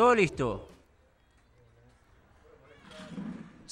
Todo listo.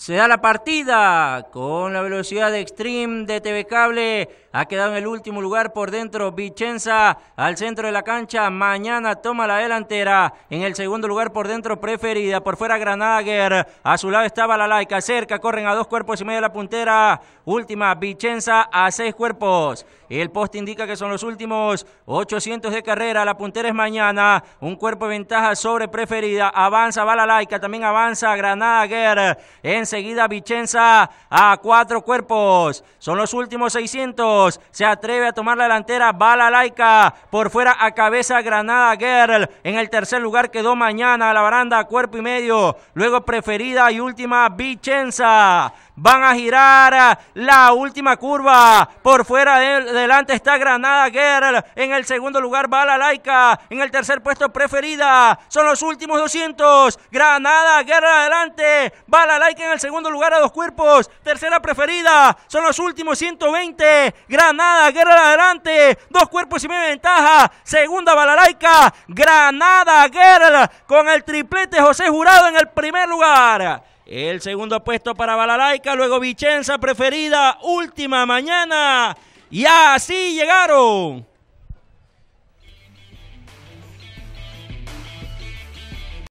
Se da la partida con la velocidad de extreme de TV Cable. Ha quedado en el último lugar por dentro Vicenza al centro de la cancha. Mañana toma la delantera. En el segundo lugar por dentro preferida. Por fuera Granager. A su lado estaba la laica. Cerca corren a dos cuerpos y medio de la puntera. Última Vicenza a seis cuerpos. El post indica que son los últimos 800 de carrera. La puntera es mañana. Un cuerpo de ventaja sobre preferida. Avanza va la laica. También avanza Granager. En seguida Vicenza a cuatro cuerpos. Son los últimos 600. Se atreve a tomar la delantera. Bala laica. Por fuera a cabeza Granada Girl. En el tercer lugar quedó mañana a la baranda cuerpo y medio. Luego preferida y última Vicenza. Van a girar ah, la última curva. Por fuera delante está Granada Girl. En el segundo lugar va la Laica. En el tercer puesto preferida. Son los últimos 200. Granada Guerra adelante. Va la Laica en el segundo lugar a dos cuerpos. Tercera preferida. Son los últimos 120. Granada Guerra adelante. Dos cuerpos y media ventaja. Segunda Laica Granada Girl con el triplete José Jurado en el primer lugar. El segundo puesto para Balalaika, luego Vicenza preferida, última mañana. Y así llegaron